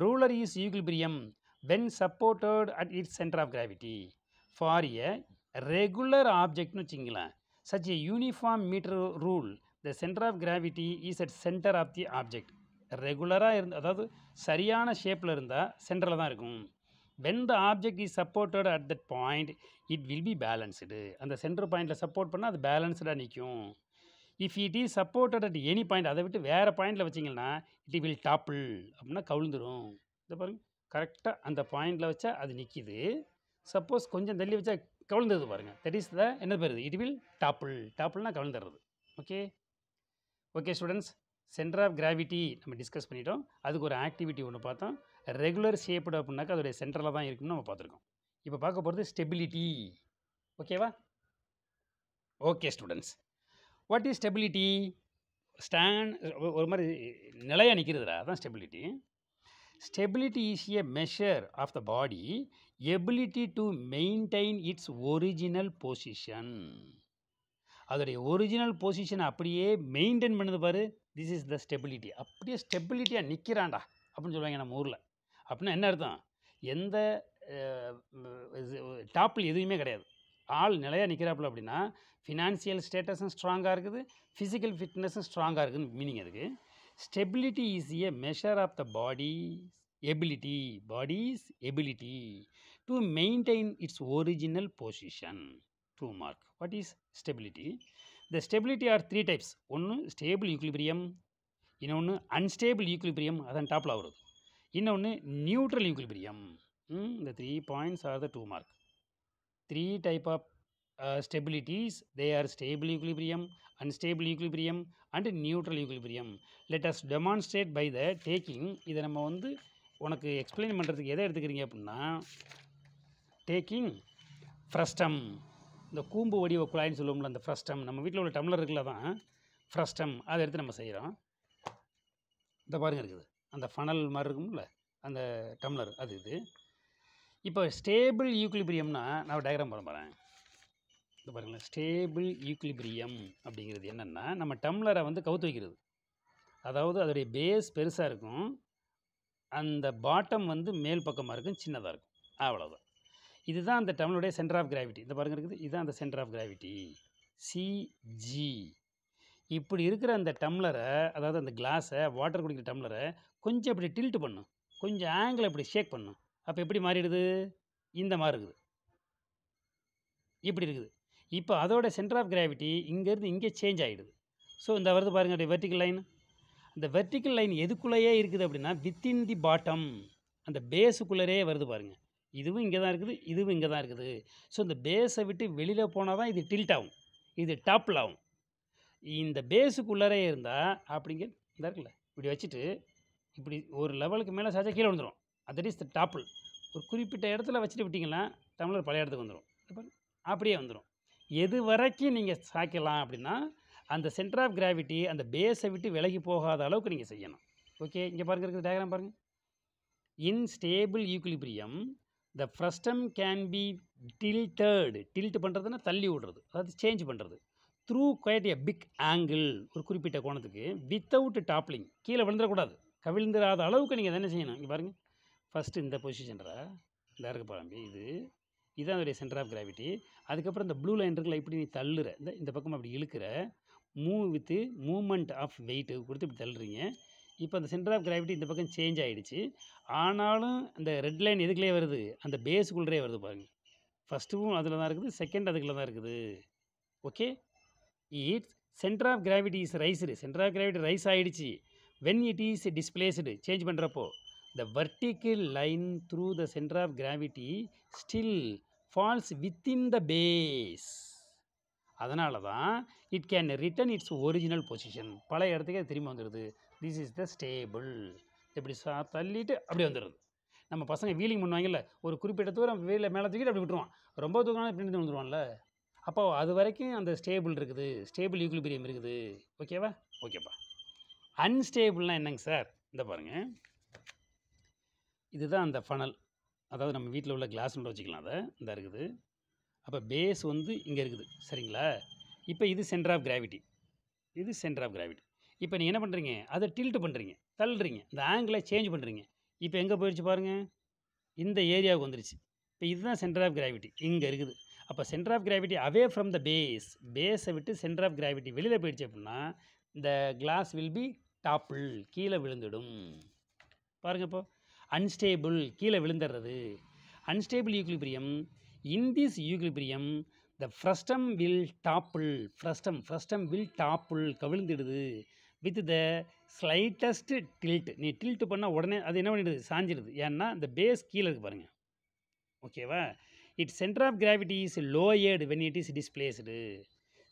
ruler is equilibrium when supported at its centre of gravity for a regular ஆப்ஜெக்ட்னு வச்சுங்களேன் such a uniform metre rule the centre of gravity is at centre of the object ரெகுலராக இருந்து அதாவது சரியான ஷேப்பில் இருந்தால் சென்டரில் தான் இருக்கும் when the object is supported at that point it will be balanced அந்த சென்டர் பாயிண்டில் சப்போர்ட் பண்ணால் அது பேலன்ஸ்டாக நிற்கும் if it is supported at any point அதை விட்டு வேறு பாயிண்டில் வச்சிங்கன்னா இட் வில் டாப்பிள் அப்படின்னா கவுழ்ந்துடும் இதை பாருங்கள் கரெக்டாக அந்த பாயிண்டில் வச்சா அது நிற்கிது சப்போஸ் கொஞ்சம் தள்ளி வச்சா கவுழ்ந்தது பாருங்கள் தட் இஸ் த என்ன பெறுது இட் வில் டாப்பிள் டாப்பிள்னா கவுழ்ந்துடுறது okay okay students centre of gravity நம்ம டிஸ்கஸ் பண்ணிட்டோம் அதுக்கு ஒரு ஆக்டிவிட்டி ஒன்று பார்த்தோம் ரெகுலர் ஷேப்டு அப்படின்னாக்கா அதோடைய சென்டரில் தான் இருக்குன்னு நம்ம பார்த்துருக்கோம் இப்போ பார்க்க போகிறது ஸ்டெபிலிட்டி ஓகேவா okay students what is stability stand ஒரு மாதிரி நிலையாக நிற்கிறதுடா அதான் stability stability is a measure of the body ability to maintain its original position அதோடைய ஒரிஜினல் பொசிஷன் அப்படியே மெயின்டைன் பண்ணுது பாரு திஸ் இஸ் த ஸ்டெபிலிட்டி அப்படியே ஸ்டெபிலிட்டியாக நிற்கிறான்டா அப்படின்னு சொல்லுவாங்க நம்ம ஊரில் அப்படின்னா என்ன அர்த்தம் எந்த டாப்பில் எதுவுமே கிடையாது ஆள் நிலையாக நிற்கிறாப்புல அப்படின்னா ஃபினான்சியல் ஸ்டேட்டஸும் ஸ்ட்ராங்காக இருக்குது ஃபிசிக்கல் ஃபிட்னஸும் ஸ்ட்ராங்காக இருக்குதுன்னு மீனிங் அதுக்கு stability is a measure of the body ability body's ability to maintain its original position two mark what is stability the stability are three types ஒன்று ஸ்டேபிள் யூக்லிபிரியம் இன்னொன்று அன்ஸ்டேபிள் யூக்லிபிரியம் அதான் டாப்பில் வருது இன்னொன்று neutral equilibrium இந்த three points are the two mark three type of stabilities they are stable equilibrium unstable equilibrium and neutral equilibrium let us demonstrate by the taking இதை நம்ம வந்து உனக்கு எக்ஸ்பிளைன் பண்ணுறதுக்கு எதை எடுத்துக்கிறீங்க அப்படின்னா டேக்கிங் ஃப்ரஸ்டம் இந்த கூம்பு வடிவ குழாய்னு சொல்லுவோம்ல அந்த ஃப்ரஸ்டம் நம்ம வீட்டில் உள்ள டம்ளர் இருக்குல்ல தான் ஃப்ரஸ்டம் அதை எடுத்து நம்ம செய்கிறோம் இந்த பாருங்க இருக்குது அந்த ஃபனல் மாதிரி இருக்கும்ல அந்த டம்ளர் அது இது இப்போ ஸ்டேபிள் யூக்லிபிரியம்னா நான் டயக்ராம் பண்ண போகிறேன் இப்போ பாருங்களேன் ஸ்டேபிள் யூக்லிபிரியம் அப்படிங்கிறது என்னென்னா நம்ம டம்ளரை வந்து கவுத்து வைக்கிறது அதாவது அதோடைய பேஸ் பெருசாக இருக்கும் அந்த பாட்டம் வந்து மேல் பக்கமாக இருக்கும் சின்னதாக இருக்கும் அவ்வளோதான் இதுதான் அந்த டம்ளருடைய சென்டர் ஆஃப் கிராவிட்டி இந்த பாருங்க இருக்குது இதுதான் அந்த சென்டர் ஆஃப் கிராவிட்டி சிஜி இப்படி இருக்கிற அந்த டம்ளரை அதாவது அந்த கிளாஸை வாட்டர் குடிக்கிற டம்ளரை கொஞ்சம் இப்படி டில்ட் பண்ணும் கொஞ்சம் ஆங்கிளை இப்படி ஷேக் பண்ணும் அப்போ எப்படி மாறிடுது இந்த மாதிரி இருக்குது இப்படி இருக்குது இப்போ அதோட சென்டர் ஆஃப் கிராவிட்டி இங்கேருந்து இங்கே சேஞ்ச் ஆகிடுது ஸோ இந்த வருது பாருங்கள் அப்படி வெர்டிக்கல் லைன் அந்த வெர்டிக்கல் லைன் எதுக்குள்ளேயே இருக்குது அப்படின்னா வித்தின் தி பாட்டம் அந்த பேஸுக்குள்ளரே வருது பாருங்கள் இதுவும் இங்கே தான் இருக்குது இதுவும் இங்கே தான் இருக்குது ஸோ இந்த பேஸை விட்டு வெளியில் போனால் தான் இது டில்ட் ஆகும் இது டாப்பில் ஆகும் இந்த பேஸுக்குள்ளரே இருந்தால் அப்படிங்கிற இந்த இருக்குல்ல இப்படி வச்சுட்டு இப்படி ஒரு லெவலுக்கு மேலே சாய்ச்சா கீழே வந்துடும் அதர் இஸ் த டாப்பிள் ஒரு குறிப்பிட்ட இடத்துல வச்சுட்டு விட்டிங்கன்னா டம்ளர் பழைய இடத்துக்கு வந்துடும் இப்போ அப்படியே வந்துடும் எது வரைக்கும் நீங்கள் சாய்க்கலாம் அப்படின்னா அந்த சென்டர் ஆஃப் கிராவிட்டி அந்த பேஸை விட்டு விலகி போகாத அளவுக்கு நீங்கள் செய்யணும் ஓகே இங்கே பாருங்க இருக்கிற டயக்ராம் பாருங்கள் in stable equilibrium the frustum can be tilted tilt பண்ணுறதுன்னா தள்ளி விடுறது அதாவது சேஞ்ச் பண்ணுறது through quite a big angle ஒரு குறிப்பிட்ட கோணத்துக்கு வித்தவுட் டாப்லிங் கீழே விழுந்துடக்கூடாது கவிழ்ந்துடாத அளவுக்கு நீங்கள் என்ன செய்யணும் இங்கே பாருங்கள் ஃபஸ்ட்டு இந்த பொசிஷன்ரா இந்த இருக்க பாருங்க இது இதுதான் அதோடைய சென்டர் ஆஃப் கிராவிட்டி அதுக்கப்புறம் இந்த ப்ளூ லைன் இருக்குல்ல இப்படி நீ தள்ளுற இந்த இந்த பக்கம் அப்படி இழுக்கிற move with moment of weight கொடுத்து இப்படி தள்ளுறீங்க இப்போ அந்த சென்டர் ஆஃப் கிராவிட்டி இந்த பக்கம் சேஞ்ச் ஆகிடுச்சு ஆனாலும் அந்த ரெட் லைன் எதுக்குள்ளே வருது அந்த பேஸுக்குள்ளே வருது பாருங்கள் ஃபஸ்ட்டும் அதில் தான் இருக்குது செகண்ட் அதுக்குள்ளே தான் இருக்குது okay it centre of gravity is raised centre of gravity rise ஆகிடுச்சு when it is displaced change பண்ணுறப்போ the vertical line through the centre of gravity still falls within the base அதனால தான் it can return its original position பல இடத்துக்கு அது திரும்பி வந்துடுது this is the stable இப்படி சா தள்ளிட்டு அப்படி வந்துடுது நம்ம பசங்க வீலிங் பண்ணுவாங்கல்ல ஒரு குறிப்பிட்ட தூரம் வீல மேலே தூக்கிட்டு அப்படி விட்டுருவான் ரொம்ப தூக்கம் இப்படி வந்துடுவான்ல அப்போது அது வரைக்கும் அந்த ஸ்டேபிள் இருக்குது ஸ்டேபிள் யூக்லிபிரியம் இருக்குது ஓகேவா ஓகேப்பா அன்ஸ்டேபிள்னால் என்னங்க சார் இந்த பாருங்கள் இதுதான் அந்த ஃபனல் அதாவது நம்ம வீட்டில் உள்ள கிளாஸ்னு வச்சுக்கலாம் அதை இந்த இருக்குது அப்போ பேஸ் வந்து இங்கே இருக்குது சரிங்களா இப்போ இது சென்டர் ஆஃப் கிராவிட்டி இது சென்டர் ஆஃப் கிராவிட்டி இப்போ நீங்கள் என்ன பண்ணுறீங்க அதை டில்ட்டு பண்ணுறீங்க தள்ளுறீங்க இந்த ஆங்கிளை சேஞ்ச் பண்ணுறீங்க இப்போ எங்கே போயிடுச்சு பாருங்கள் இந்த ஏரியாவுக்கு வந்துருச்சு இப்போ இதுதான் சென்டர் ஆஃப் கிராவிட்டி இங்கே இருக்குது அப்போ centre of gravity away from the base பேஸை விட்டு சென்டர் ஆஃப் கிராவிட்டி வெளியில் போயிடுச்சு அப்படின்னா இந்த கிளாஸ் வில் பி டாப்பிள் கீழே விழுந்துடும் பாருங்கள் இப்போ அன்ஸ்டேபிள் கீழே விழுந்துடுறது unstable equilibrium in this equilibrium the frustum will topple frustum frustum will topple கவிழ்ந்துடுது வித் த ஸ்லைட்டஸ்ட் டில்ட் நீ டில்ட் பண்ணால் உடனே அது என்ன பண்ணிடுது சாஞ்சிடுது ஏன்னா இந்த பேஸ் கீழே இருக்குது பாருங்கள் ஓகேவா it centre of gravity is lowered when it is displaced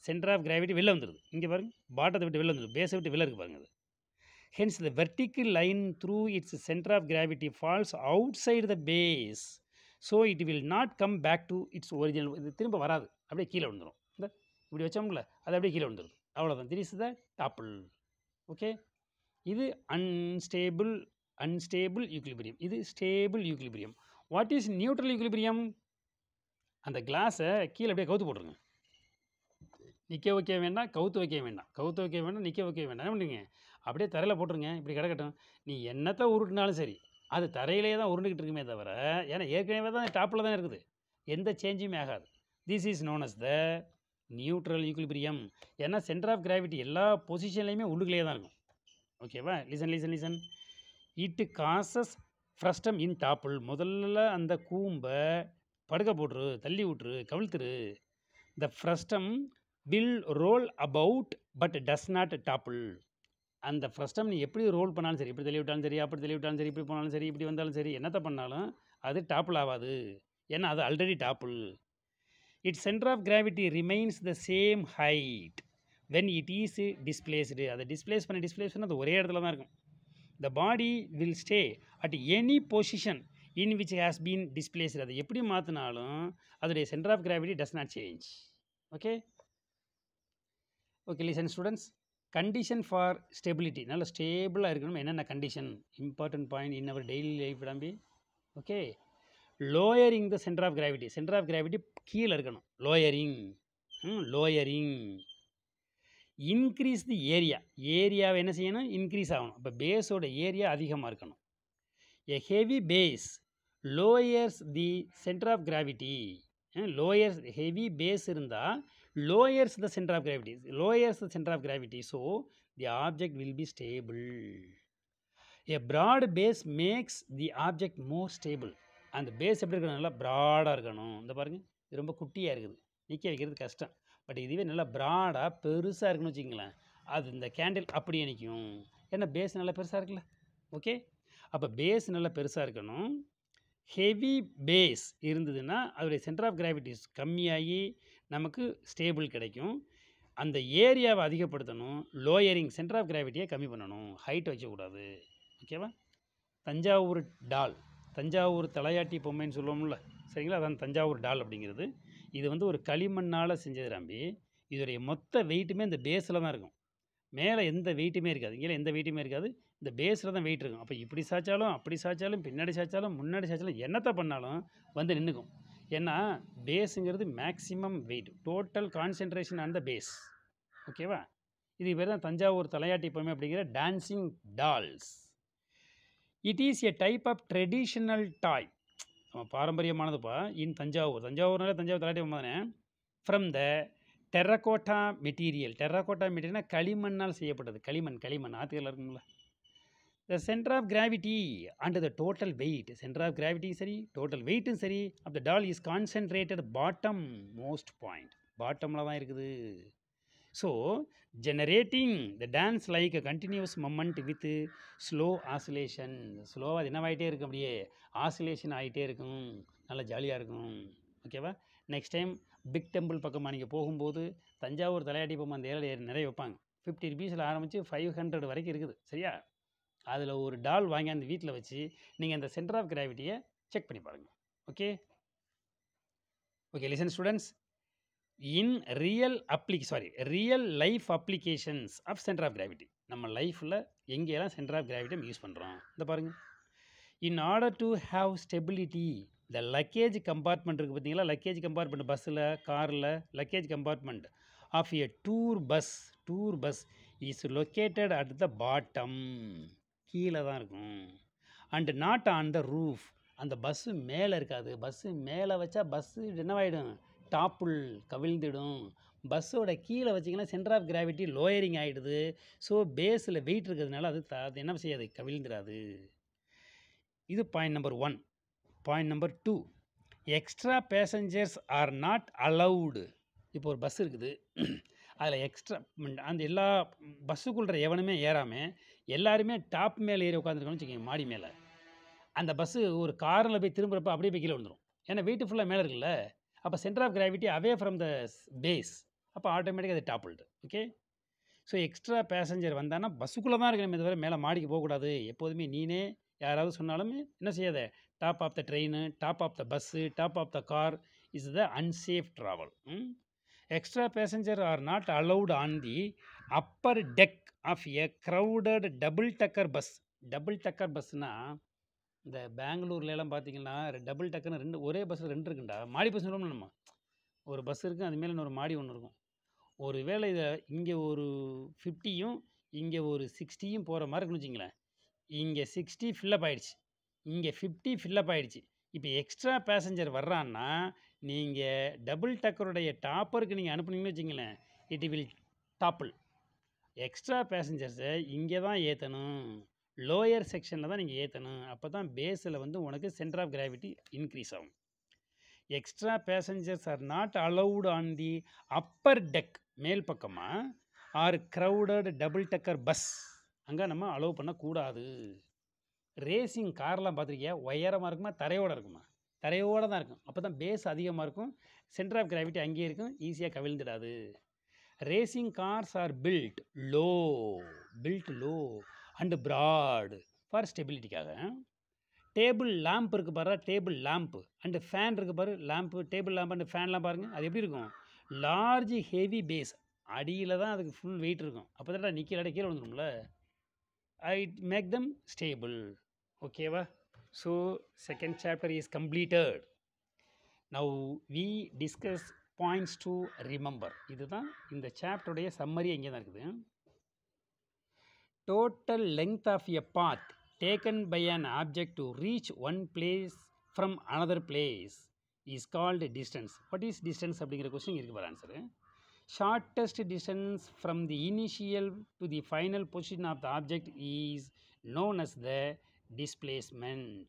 centre of gravity வெளில வந்துடுது இங்கே பாருங்கள் பாட்டத்தை விட்டு வெளில வந்துடுது பேஸை விட்டு வெளில இருக்கு பாருங்கள் அது hence the vertical line through its centre of gravity falls outside the base so it will not come back to its original இது திரும்ப வராது அப்படியே கீழே வந்துடும் இந்த இப்படி வச்சோம்ல அது அப்படியே கீழே வந்துடுது அவ்வளோதான் திரிஸ் த டாப்பிள் ஓகே இது அன்ஸ்டேபிள் அன்ஸ்டேபிள் யூக்லிபிரியம் இது stable equilibrium what is neutral equilibrium அந்த கிளாஸை கீழே அப்படியே கவுத்து போட்டுருங்க நிற்க வைக்க வேண்டாம் கவுத்து வைக்க வேண்டாம் கவுத்து வைக்க வேண்டாம் நிற்க வைக்க வேண்டாம் என்ன பண்ணுறீங்க அப்படியே தரையில் போட்டுருங்க இப்படி கிடக்கட்டும் நீ என்னத்தை உருட்டினாலும் சரி அது தரையிலே தான் உருண்டுக்கிட்டு இருக்குமே தவிர ஏன்னா ஏற்கனவே தான் டாப்பில் தான் இருக்குது எந்த சேஞ்சுமே ஆகாது this is known as the neutral equilibrium ஏன்னா சென்டர் ஆஃப் கிராவிட்டி எல்லா பொசிஷன்லேயுமே உள்ளுக்குள்ளே தான் இருக்கும் ஓகேவா listen listen listen it causes frustum in topple முதல்ல அந்த கூம்பை படுக்க போட்டுரு தள்ளி விட்டுரு கவிழ்த்துரு the frustum will roll about but does not topple அந்த ஃப்ரஸ்டம் நீ எப்படி ரோல் பண்ணாலும் சரி இப்படி தெளிவிட்டாலும் சரி அப்படி தெளிவிட்டாலும் சரி இப்படி போனாலும் சரி இப்படி வந்தாலும் சரி என்னத்தை பண்ணாலும் அது டாப்பிள் ஆகாது ஏன்னா அது already topple it centre of gravity remains the same height when it is displaced அதை டிஸ்பிளேஸ் பண்ண டிஸ்பிளேஸ் பண்ண அது ஒரே இடத்துல தான் இருக்கும் the body will stay at any position in which has been displaced அதை எப்படி மாற்றினாலும் அதோடைய centre of gravity does not change okay okay listen students condition for stability நல்லா ஸ்டேபிளாக இருக்கணும் என்னென்ன condition important point in our daily life தம்பி okay lowering the centre of gravity centre of gravity கீழே இருக்கணும் lowering lowering increase the area ஏரியாவை என்ன செய்யணும் இன்க்ரீஸ் ஆகணும் இப்போ பேஸோட ஏரியா அதிகமாக இருக்கணும் a heavy base lowers the centre of gravity lowers heavy base இருந்தால் lowers the centre of gravity lowers the centre of gravity so the object will be stable a broad base makes the object more stable அந்த base எப்படி இருக்கணும் நல்லா ப்ராடாக இருக்கணும் இந்த பாருங்கள் இது ரொம்ப குட்டியாக இருக்குது நிற்க வைக்கிறது கஷ்டம் பட் இதுவே நல்லா ப்ராடாக பெருசாக இருக்குன்னு வச்சுக்கங்களேன் அது இந்த கேண்டில் அப்படியே நிற்கும் ஏன்னா பேஸ் நல்லா பெருசாக இருக்குல்ல ஓகே அப்போ பேஸ் நல்லா பெருசாக இருக்கணும் ஹெவி பேஸ் இருந்ததுன்னா அதோடைய சென்டர் ஆஃப் கிராவிட்டிஸ் கம்மியாகி நமக்கு ஸ்டேபிள் கிடைக்கும் அந்த ஏரியாவை அதிகப்படுத்தணும் லோயரிங் சென்டர் ஆஃப் கிராவிட்டியை கம்மி பண்ணணும் ஹைட் வச்சக்கூடாது ஓகேவா தஞ்சாவூர் டால் தஞ்சாவூர் தலையாட்டி பொம்மைன்னு சொல்லுவோம்ல சரிங்களா அதான் தஞ்சாவூர் டால் அப்படிங்கிறது இது வந்து ஒரு களிமண்ணால் செஞ்சது ரம்பி இதோடைய மொத்த வெயிட்டுமே இந்த பேஸில் தான் இருக்கும் மேலே எந்த வெயிட்டுமே இருக்காது இங்கே எந்த வெயிட்டுமே இருக்காது இந்த பேஸில் தான் வெயிட் இருக்கும் அப்போ இப்படி சாய்ச்சாலும் அப்படி சாய்ச்சாலும் பின்னாடி சாய்ச்சாலும் முன்னாடி சாய்ச்சாலும் என்னத்தை பண்ணாலும் வந்து நின்றுக்கும் ஏன்னா பேஸுங்கிறது maximum weight total concentration on the base ஓகேவா இது பேர் தான் தஞ்சாவூர் தலையாட்டி பொம்மை அப்படிங்கிற dancing dolls it is a type of traditional toy நம்ம பாரம்பரியமானதுப்பா இன் தஞ்சாவூர் தஞ்சாவூர்னால தஞ்சாவூர் தலையாட்டி பொம்மை தானே from the terracotta material terracotta மெட்டீரியல்னால் களிமண்ணால் செய்யப்பட்டது களிமண் களிமண் ஆற்றுகள் இருக்குங்களா the centre of gravity and the total weight centre of கிராவிட்டியும் சரி டோட்டல் வெயிட்டும் சரி up the doll is concentrated bottom most point பாட்டமில் தான் இருக்குது so generating the dance like a continuous moment with slow oscillation ஸ்லோவாக என்னவாகிட்டே இருக்கும் அப்படியே ஆசிலேஷன் ஆகிட்டே இருக்கும் நல்லா ஜாலியாக இருக்கும் ஓகேவா நெக்ஸ்ட் டைம் பிக் டெம்பிள் பக்கமாக நீங்கள் போகும்போது தஞ்சாவூர் தலையாட்டி பொம்மை அந்த ஏழை நிறைய வைப்பாங்க ஃபிஃப்டி ருபீஸில் ஆரம்பித்து ஃபைவ் ஹண்ட்ரட் வரைக்கும் இருக்குது சரியா அதில் ஒரு டால் வாங்கியாந்து வீட்டில் வச்சு நீங்கள் அந்த சென்டர் ஆஃப் கிராவிட்டியை செக் பண்ணி பாருங்கள் okay okay listen students in real applic sorry real life applications of centre of gravity நம்ம லைஃப்பில் எங்கேயெல்லாம் சென்டர் ஆஃப் கிராவிட்டி யூஸ் பண்ணுறோம் இந்த பாருங்கள் in order to have stability இந்த லக்கேஜ் கம்பார்ட்மெண்ட் இருக்குது பார்த்தீங்களா லக்கேஜ் கம்பார்ட்மெண்ட் பஸ்ஸில் காரில் luggage compartment of a tour bus tour bus is located at the bottom கீழே தான் இருக்கும் and not on the roof அந்த பஸ்ஸு மேலே இருக்காது பஸ்ஸு மேலே வச்சா பஸ்ஸு என்னவாயிடும் டாப்புள் கவிழ்ந்துடும் பஸ்ஸோட கீழே வச்சிங்கன்னா சென்டர் ஆஃப் கிராவிட்டி லோயரிங் ஆகிடுது ஸோ பேஸில் வெயிட் இருக்கிறதுனால அது அது என்ன செய்யாது கவிழ்ந்துடாது இது point number one point number two extra passengers are not allowed இப்போ ஒரு பஸ் இருக்குது அதில் எக்ஸ்ட்ரா அந்த எல்லா பஸ்ஸுக்குள்ளே எவனுமே ஏறாமல் எல்லாருமே டாப் மேலே ஏறி உட்காந்துருக்கோம்னு வச்சுக்கோங்க மாடி மேலே அந்த பஸ்ஸு ஒரு காரில் போய் திரும்புகிறப்ப அப்படியே போய் கீழே விழுந்துடும் ஏன்னா வீட்டு ஃபுல்லாக மேலே இருக்குல்ல அப்போ centre of gravity away from the base அப்போ ஆட்டோமேட்டிக்காக அது டாப் விழுது ஓகே ஸோ எக்ஸ்ட்ரா பேசஞ்சர் வந்தான்னா பஸ்ஸுக்குள்ளே தான் இருக்கணும் இதுவரை மேலே மாடிக்கு போகக்கூடாது எப்போதுமே நீனே யாராவது சொன்னாலும் என்ன செய்யாத top of the train top of the bus top of the car is the unsafe travel extra passenger are not allowed on the upper deck of a crowded double decker bus double decker பஸ்னால் இந்த பெங்களூர்லலாம் பார்த்தீங்கன்னா double டக்குன்னு ரெண்டு ஒரே பஸ்ஸில் ரெண்டு இருக்குண்டா மாடி பஸ் சொல்லணும் நம்ம ஒரு பஸ் இருக்குது அது மேலே இன்னொரு மாடி ஒன்று இருக்கும் ஒரு வேளை இதை இங்கே ஒரு ஃபிஃப்டியும் இங்கே ஒரு சிக்ஸ்டியும் போகிற மாதிரி இருக்குன்னு வச்சிங்களேன் இங்கே சிக்ஸ்டி ஃபில்லப் ஆகிடுச்சு இங்கே ஃபிஃப்டி ஃபில்லப் ஆகிடுச்சு இப்போ எக்ஸ்ட்ரா பேசஞ்சர் வர்றான்னா நீங்கள் டபுள் டக்கருடைய டாப்பருக்கு நீங்கள் அனுப்புனீங்கன்னு வச்சிங்களேன் இட் வில் டாப்பிள் எக்ஸ்ட்ரா பேசஞ்சர்ஸை இங்கே தான் ஏற்றணும் லோயர் செக்ஷனில் தான் நீங்கள் ஏற்றணும் அப்போ தான் பேஸில் வந்து உனக்கு சென்டர் ஆஃப் கிராவிட்டி இன்க்ரீஸ் ஆகும் extra passengers are not allowed on the upper deck மேல் பக்கமாக are crowded double decker bus அங்கே நம்ம அலோவ் பண்ணக்கூடாது ரேசிங் கார்லாம் பார்த்துருக்கியா உயரமாக இருக்குமா தரையோடு இருக்குமா தரையோடு தான் இருக்கும் அப்போ தான் பேஸ் அதிகமாக இருக்கும் சென்டர் ஆஃப் கிராவிட்டி அங்கேயே இருக்கும் ஈஸியாக கவிழ்ந்துடாது racing cars are built low built low and broad for ஸ்டெபிலிட்டிக்காக டேபிள் லேம்ப் இருக்குது பாரு டேபிள் லேம்ப்பு அண்டு ஃபேன் இருக்குது பாரு லேம்ப்பு டேபிள் லேம்ப் அண்டு ஃபேன்லாம் பாருங்கள் அது எப்படி இருக்கும் லார்ஜ் ஹெவி பேஸ் அடியில் தான் அதுக்கு ஃபுல் வெயிட் இருக்கும் அப்போ தான் நிற்கிற கீழே வந்துடும்ல ஐ மேக் தம் ஸ்டேபிள் ஓகேவா so second chapter is completed now we discuss points to remember இதுதான் இந்த சாப்டருடைய சம்மரி இங்கே தான் இருக்குது total length of a path taken by an object to reach one place from another place is called distance what is distance அப்படிங்கிற question இருக்குது பாரு answer shortest distance from the initial to the final position of the object is known as the displacement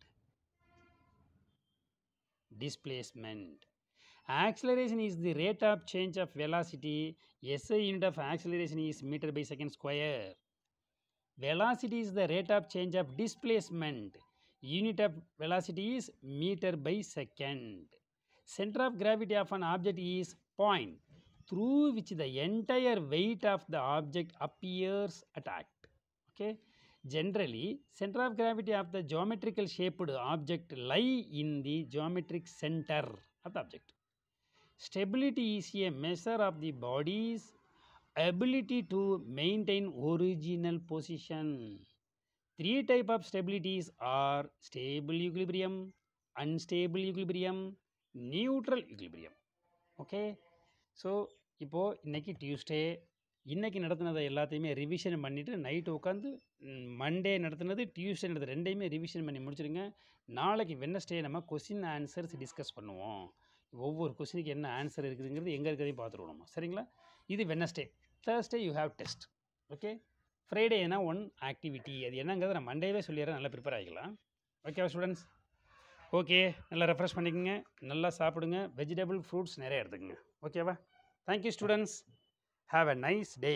displacement Acceleration is the rate of change of velocity. SI unit of acceleration is meter by second square. Velocity is the rate of change of displacement. Unit of velocity is meter by second. Center of gravity of an object is point through which the entire weight of the object appears attacked. Okay. Generally, center of gravity of the geometrical shaped object lie in the geometric center of the object. Stability is a measure of the body's ability to maintain original position. Three type of stabilities are stable equilibrium, unstable equilibrium, neutral equilibrium. Okay so இப்போது இன்றைக்கி Tuesday இன்றைக்கி நடத்தினதை எல்லாத்தையுமே revision பண்ணிவிட்டு night உட்காந்து Monday நடத்தினது Tuesday நடத்து ரெண்டையுமே revision பண்ணி முடிச்சுருங்க நாளைக்கு வெனஸ்டே நம்ம கொஸ்டின் ஆன்சர்ஸ் டிஸ்கஸ் பண்ணுவோம் ஒவ்வொரு கொஸ்டினுக்கு என்ன ஆன்சர் இருக்குதுங்கிறது எங்கே இருக்கிறதையும் பார்த்துருவோம் நம்ம சரிங்களா இது Wednesday Thursday you have test okay Friday ஏன்னா ஒன் ஆக்டிவிட்டி அது என்னங்கிறத நான் மண்டேவே சொல்லிடுறேன் நல்லா ப்ரிப்பேர் ஆகிக்கலாம் ஓகேவா ஸ்டூடெண்ட்ஸ் ஓகே நல்லா ரெஃப்ரெஷ் பண்ணிக்கோங்க நல்லா சாப்பிடுங்க வெஜிடபிள் ஃப்ரூட்ஸ் நிறைய எடுத்துக்கோங்க ஓகேவா thank you students have a nice day